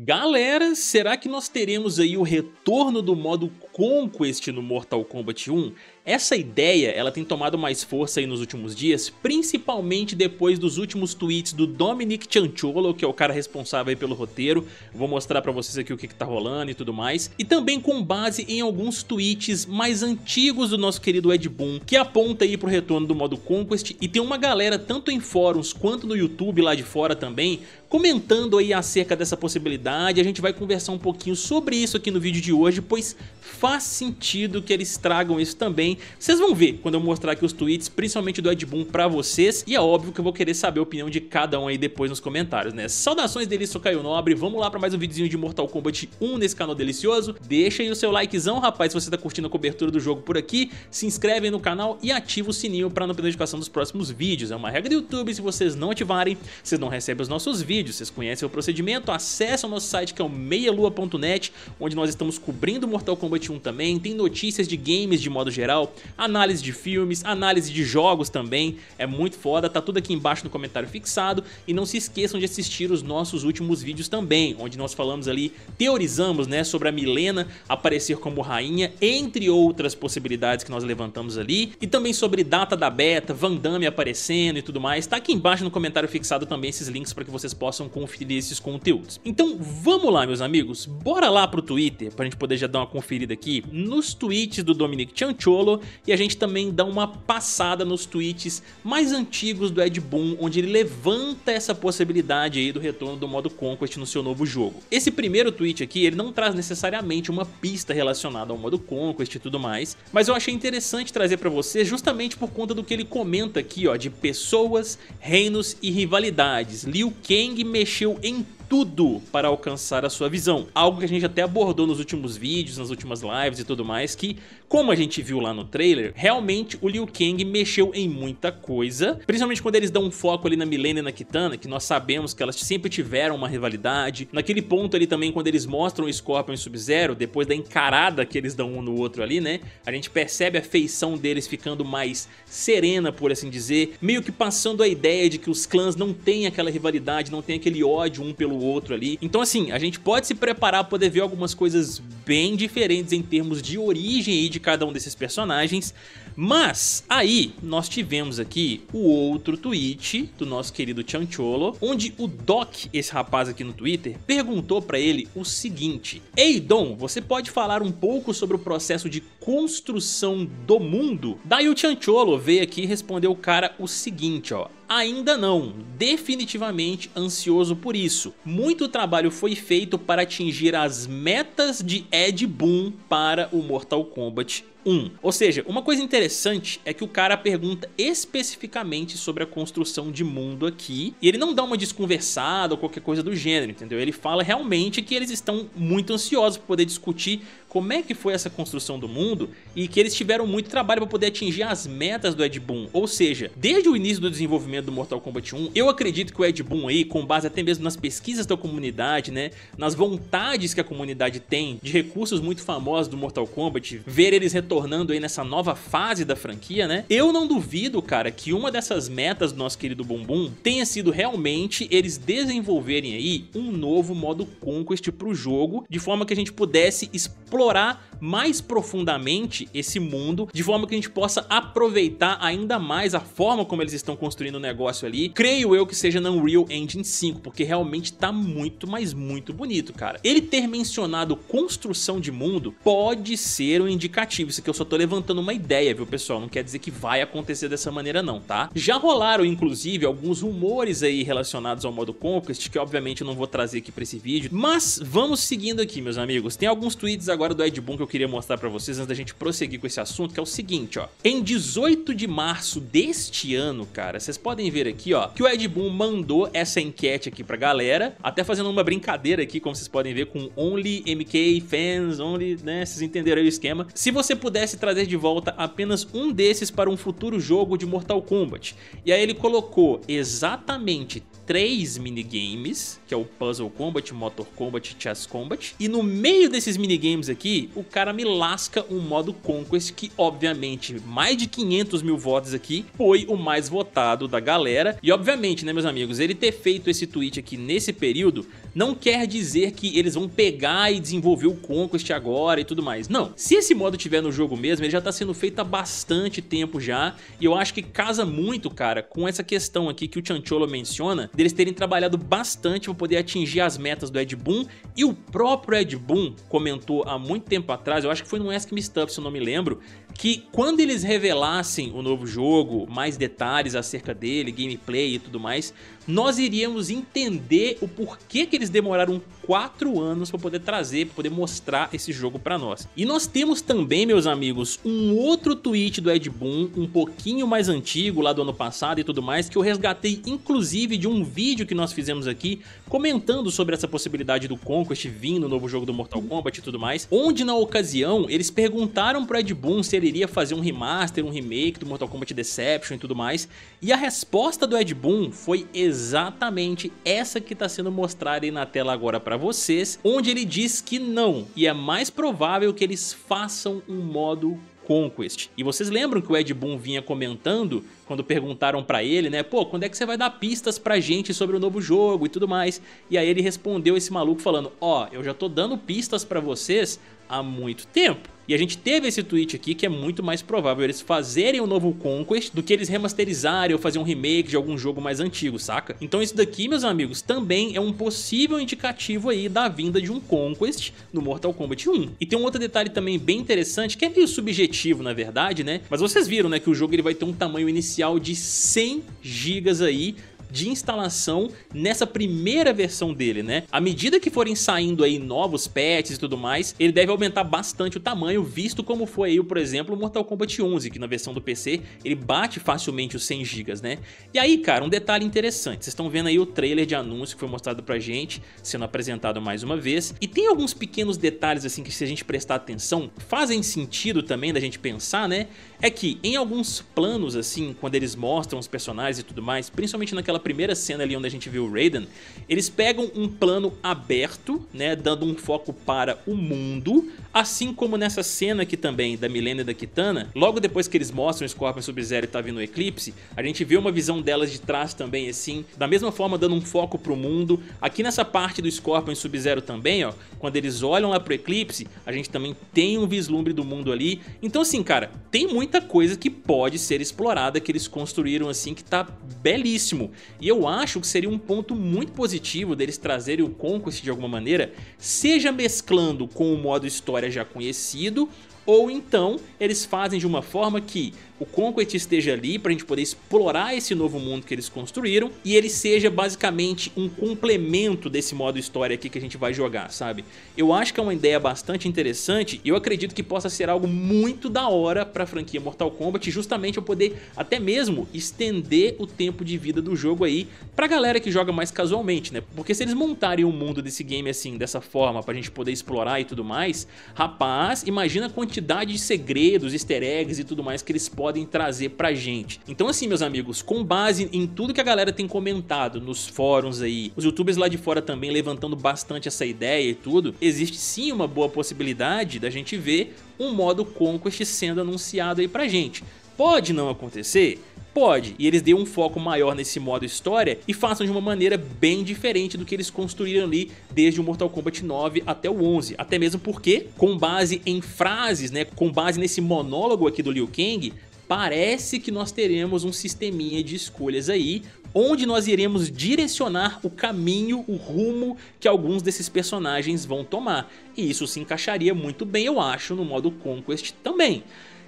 Galera, será que nós teremos aí o retorno do modo Conquest no Mortal Kombat 1? Essa ideia ela tem tomado mais força aí nos últimos dias, principalmente depois dos últimos tweets do Dominic Cianciolo, que é o cara responsável pelo roteiro. Vou mostrar pra vocês aqui o que, que tá rolando e tudo mais. E também com base em alguns tweets mais antigos do nosso querido Ed Boon, que aponta aí pro retorno do modo Conquest. E tem uma galera, tanto em fóruns quanto no YouTube lá de fora também, comentando aí acerca dessa possibilidade. A gente vai conversar um pouquinho sobre isso aqui no vídeo de hoje, pois faz sentido que eles tragam isso também vocês vão ver quando eu mostrar aqui os tweets, principalmente do Ed Boon pra vocês. E é óbvio que eu vou querer saber a opinião de cada um aí depois nos comentários, né? Saudações delícia, Caio Nobre. Vamos lá pra mais um videozinho de Mortal Kombat 1 nesse canal delicioso. Deixa aí o seu likezão, rapaz, se você tá curtindo a cobertura do jogo por aqui. Se inscreve no canal e ativa o sininho pra não perder a notificação dos próximos vídeos. É uma regra do YouTube, se vocês não ativarem, vocês não recebem os nossos vídeos. Vocês conhecem o procedimento, acesse o nosso site que é o meialua.net, onde nós estamos cobrindo Mortal Kombat 1 também. Tem notícias de games de modo geral, Análise de filmes, análise de jogos também, é muito foda, tá tudo aqui embaixo no comentário fixado. E não se esqueçam de assistir os nossos últimos vídeos também, onde nós falamos ali, teorizamos né, sobre a Milena aparecer como rainha, entre outras possibilidades que nós levantamos ali. E também sobre data da beta, Van Damme aparecendo e tudo mais. Tá aqui embaixo no comentário fixado também esses links para que vocês possam conferir esses conteúdos. Então vamos lá, meus amigos, bora lá pro Twitter, pra gente poder já dar uma conferida aqui nos tweets do Dominic Chancholo e a gente também dá uma passada nos tweets mais antigos do Ed Boon, onde ele levanta essa possibilidade aí do retorno do modo Conquest no seu novo jogo. Esse primeiro tweet aqui, ele não traz necessariamente uma pista relacionada ao modo Conquest e tudo mais, mas eu achei interessante trazer para vocês justamente por conta do que ele comenta aqui, ó, de pessoas, reinos e rivalidades. Liu Kang mexeu em tudo para alcançar a sua visão. Algo que a gente até abordou nos últimos vídeos, nas últimas lives e tudo mais, que como a gente viu lá no trailer, realmente o Liu Kang mexeu em muita coisa, principalmente quando eles dão um foco ali na Milena e na Kitana, que nós sabemos que elas sempre tiveram uma rivalidade. Naquele ponto ali também, quando eles mostram o Scorpion e Sub-Zero, depois da encarada que eles dão um no outro ali, né? A gente percebe a feição deles ficando mais serena, por assim dizer, meio que passando a ideia de que os clãs não têm aquela rivalidade, não têm aquele ódio um pelo o outro ali. Então, assim, a gente pode se preparar para poder ver algumas coisas bem diferentes em termos de origem aí de cada um desses personagens. Mas aí nós tivemos aqui o outro tweet do nosso querido Chancholo, onde o Doc, esse rapaz aqui no Twitter, perguntou para ele o seguinte: Ei Dom, você pode falar um pouco sobre o processo de construção do mundo? Daí o Chancholo veio aqui e respondeu o cara o seguinte, ó: Ainda não, definitivamente ansioso por isso. Muito trabalho foi feito para atingir as metas de Ed Boon para o Mortal Kombat 1. Ou seja, uma coisa interessante é que o cara pergunta especificamente sobre a construção de mundo aqui, e ele não dá uma desconversada ou qualquer coisa do gênero, entendeu? Ele fala realmente que eles estão muito ansiosos para poder discutir como é que foi essa construção do mundo e que eles tiveram muito trabalho para poder atingir as metas do Ed Boon. Ou seja, desde o início do desenvolvimento do Mortal Kombat 1, eu acredito que o Ed Boon aí, com base até mesmo nas pesquisas da comunidade, né, nas vontades que a comunidade tem de recursos muito famosos do Mortal Kombat, ver eles retornando retornando aí nessa nova fase da franquia, né? Eu não duvido, cara, que uma dessas metas do nosso querido Bumbum tenha sido realmente eles desenvolverem aí um novo modo Conquest pro jogo, de forma que a gente pudesse explorar mais profundamente esse mundo, de forma que a gente possa aproveitar ainda mais a forma como eles estão construindo o negócio ali. Creio eu que seja na Unreal Engine 5, porque realmente tá muito, mas muito bonito, cara. Ele ter mencionado construção de mundo pode ser um indicativo, isso aqui eu só tô levantando uma ideia, viu, pessoal? Não quer dizer que vai acontecer dessa maneira não, tá? Já rolaram, inclusive, alguns rumores aí relacionados ao modo Conquest, que obviamente eu não vou trazer aqui pra esse vídeo, mas vamos seguindo aqui, meus amigos. Tem alguns tweets agora do Ed Boon que eu eu queria mostrar para vocês antes da gente prosseguir com esse assunto, que é o seguinte, ó. Em 18 de março deste ano, cara, vocês podem ver aqui, ó, que o Ed Boon mandou essa enquete aqui pra galera, até fazendo uma brincadeira aqui, como vocês podem ver, com Only MK Fans, Only, né, vocês entenderam aí o esquema. Se você pudesse trazer de volta apenas um desses para um futuro jogo de Mortal Kombat. E aí ele colocou exatamente três minigames, que é o Puzzle Combat, Motor Combat e Chess Combat. E no meio desses minigames aqui, o cara cara me lasca um modo Conquest que, obviamente, mais de 500 mil votos aqui, foi o mais votado da galera. E, obviamente, né, meus amigos, ele ter feito esse tweet aqui nesse período não quer dizer que eles vão pegar e desenvolver o Conquest agora e tudo mais. Não, se esse modo tiver no jogo mesmo, ele já tá sendo feito há bastante tempo já, e eu acho que casa muito, cara, com essa questão aqui que o Chancholo menciona, deles terem trabalhado bastante para poder atingir as metas do Ed Boon, e o próprio Ed Boon comentou há muito tempo atrás atrás, eu acho que foi no Ask Me Stuff, se eu não me lembro, que quando eles revelassem o novo jogo, mais detalhes acerca dele, gameplay e tudo mais, nós iríamos entender o porquê que eles demoraram 4 anos para poder trazer, para poder mostrar esse jogo para nós. E nós temos também, meus amigos, um outro tweet do Ed Boon, um pouquinho mais antigo, lá do ano passado e tudo mais, que eu resgatei inclusive de um vídeo que nós fizemos aqui, comentando sobre essa possibilidade do Conquest vir no novo jogo do Mortal Kombat e tudo mais, onde na ocasião eles perguntaram pro Ed Boon se ele poderia fazer um remaster, um remake do Mortal Kombat Deception e tudo mais. E a resposta do Ed Boon foi exatamente essa que está sendo mostrada aí na tela agora para vocês, onde ele diz que não, e é mais provável que eles façam um modo Conquest. E vocês lembram que o Ed Boon vinha comentando quando perguntaram para ele, né? Pô, quando é que você vai dar pistas pra gente sobre o novo jogo e tudo mais? E aí ele respondeu esse maluco falando: "Ó, oh, eu já tô dando pistas para vocês há muito tempo. E a gente teve esse tweet aqui que é muito mais provável eles fazerem um novo Conquest do que eles remasterizarem ou fazer um remake de algum jogo mais antigo, saca? Então isso daqui, meus amigos, também é um possível indicativo aí da vinda de um Conquest no Mortal Kombat 1. E tem um outro detalhe também bem interessante, que é meio subjetivo na verdade, né? Mas vocês viram, né, que o jogo ele vai ter um tamanho inicial de 100 GB aí de instalação nessa primeira versão dele, né? À medida que forem saindo aí novos patches e tudo mais, ele deve aumentar bastante o tamanho, visto como foi aí, por exemplo, o Mortal Kombat 11, que na versão do PC ele bate facilmente os 100 GB, né? E aí, cara, um detalhe interessante, vocês estão vendo aí o trailer de anúncio que foi mostrado pra gente, sendo apresentado mais uma vez, e tem alguns pequenos detalhes assim que se a gente prestar atenção, fazem sentido também da gente pensar, né? É que em alguns planos assim, quando eles mostram os personagens e tudo mais, principalmente naquela na primeira cena ali onde a gente viu o Raiden, eles pegam um plano aberto, né, dando um foco para o mundo, Assim como nessa cena aqui também da Milena e da Kitana, logo depois que eles mostram o Scorpion Sub-Zero e tá vindo o Eclipse, a gente vê uma visão delas de trás também assim, da mesma forma dando um foco pro mundo. Aqui nessa parte do Scorpion Sub-Zero também, ó, quando eles olham lá pro Eclipse, a gente também tem um vislumbre do mundo ali. Então assim, cara, tem muita coisa que pode ser explorada que eles construíram assim que tá belíssimo. E eu acho que seria um ponto muito positivo deles trazerem o Conquest de alguma maneira, seja mesclando com o modo história é já conhecido, ou então eles fazem de uma forma que o Conquest esteja ali para a gente poder explorar esse novo mundo que eles construíram e ele seja basicamente um complemento desse modo história aqui que a gente vai jogar, sabe? Eu acho que é uma ideia bastante interessante e eu acredito que possa ser algo muito da hora para a franquia Mortal Kombat, justamente eu poder até mesmo estender o tempo de vida do jogo aí para a galera que joga mais casualmente, né? Porque se eles montarem o um mundo desse game assim, dessa forma, para a gente poder explorar e tudo mais, rapaz, imagina a quantidade de segredos, easter eggs e tudo mais que eles podem podem trazer pra gente. Então assim, meus amigos, com base em tudo que a galera tem comentado nos fóruns aí, os youtubers lá de fora também levantando bastante essa ideia e tudo, existe sim uma boa possibilidade da gente ver um modo Conquest sendo anunciado aí pra gente. Pode não acontecer? Pode, e eles deem um foco maior nesse modo história e façam de uma maneira bem diferente do que eles construíram ali desde o Mortal Kombat 9 até o 11, até mesmo porque, com base em frases, né, com base nesse monólogo aqui do Liu Kang, parece que nós teremos um sisteminha de escolhas aí, onde nós iremos direcionar o caminho, o rumo que alguns desses personagens vão tomar. E isso se encaixaria muito bem, eu acho, no modo Conquest também.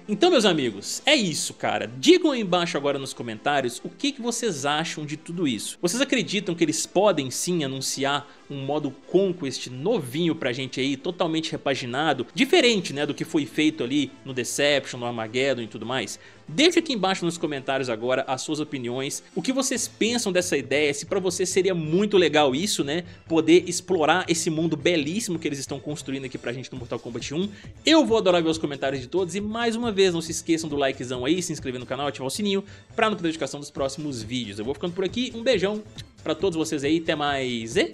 Então, meus amigos, é isso, cara. Digam aí embaixo agora nos comentários o que, que vocês acham de tudo isso. Vocês acreditam que eles podem sim anunciar um modo Conquest novinho pra gente aí, totalmente repaginado, diferente, né, do que foi feito ali no Deception, no Armageddon e tudo mais. Deixe aqui embaixo nos comentários agora as suas opiniões, o que vocês pensam dessa ideia, se pra você seria muito legal isso, né, poder explorar esse mundo belíssimo que eles estão construindo aqui pra gente no Mortal Kombat 1. Eu vou adorar ver os comentários de todos e mais uma vez, não se esqueçam do likezão aí, se inscrever no canal, ativar o sininho pra não perder a dedicação dos próximos vídeos. Eu vou ficando por aqui, um beijão pra todos vocês aí, até mais e...